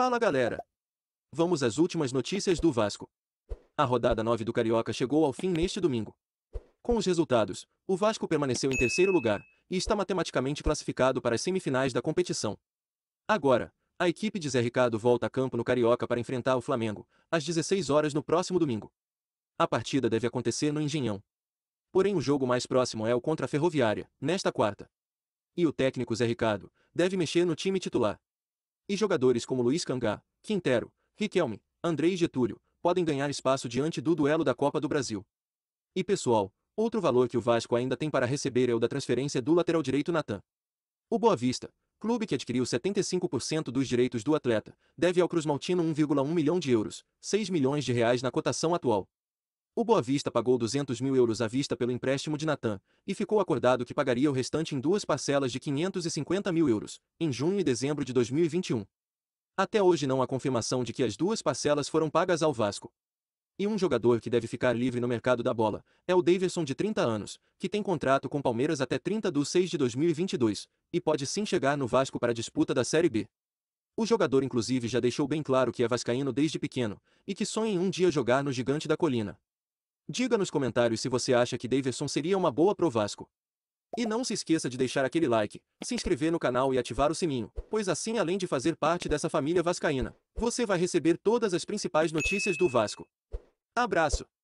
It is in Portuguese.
Fala galera! Vamos às últimas notícias do Vasco. A rodada 9 do Carioca chegou ao fim neste domingo. Com os resultados, o Vasco permaneceu em terceiro lugar e está matematicamente classificado para as semifinais da competição. Agora, a equipe de Zé Ricardo volta a campo no Carioca para enfrentar o Flamengo, às 16 horas no próximo domingo. A partida deve acontecer no Engenhão. Porém, o jogo mais próximo é o contra a Ferroviária, nesta quarta. E o técnico Zé Ricardo deve mexer no time titular e jogadores como Luiz Cangá, Quintero, Riquelme, Andrei e Getúlio, podem ganhar espaço diante do duelo da Copa do Brasil. E pessoal, outro valor que o Vasco ainda tem para receber é o da transferência do lateral direito Natan. O Boa Vista, clube que adquiriu 75% dos direitos do atleta, deve ao Cruz Maltino 1,1 milhão de euros, 6 milhões de reais na cotação atual. O Boa Vista pagou 200 mil euros à vista pelo empréstimo de Natan, e ficou acordado que pagaria o restante em duas parcelas de 550 mil euros, em junho e dezembro de 2021. Até hoje não há confirmação de que as duas parcelas foram pagas ao Vasco. E um jogador que deve ficar livre no mercado da bola é o Davidson de 30 anos, que tem contrato com Palmeiras até 30 de 6 de 2022, e pode sim chegar no Vasco para a disputa da Série B. O jogador inclusive já deixou bem claro que é vascaíno desde pequeno, e que sonha em um dia jogar no Gigante da Colina. Diga nos comentários se você acha que Daverson seria uma boa pro Vasco. E não se esqueça de deixar aquele like, se inscrever no canal e ativar o sininho, pois assim além de fazer parte dessa família vascaína, você vai receber todas as principais notícias do Vasco. Abraço!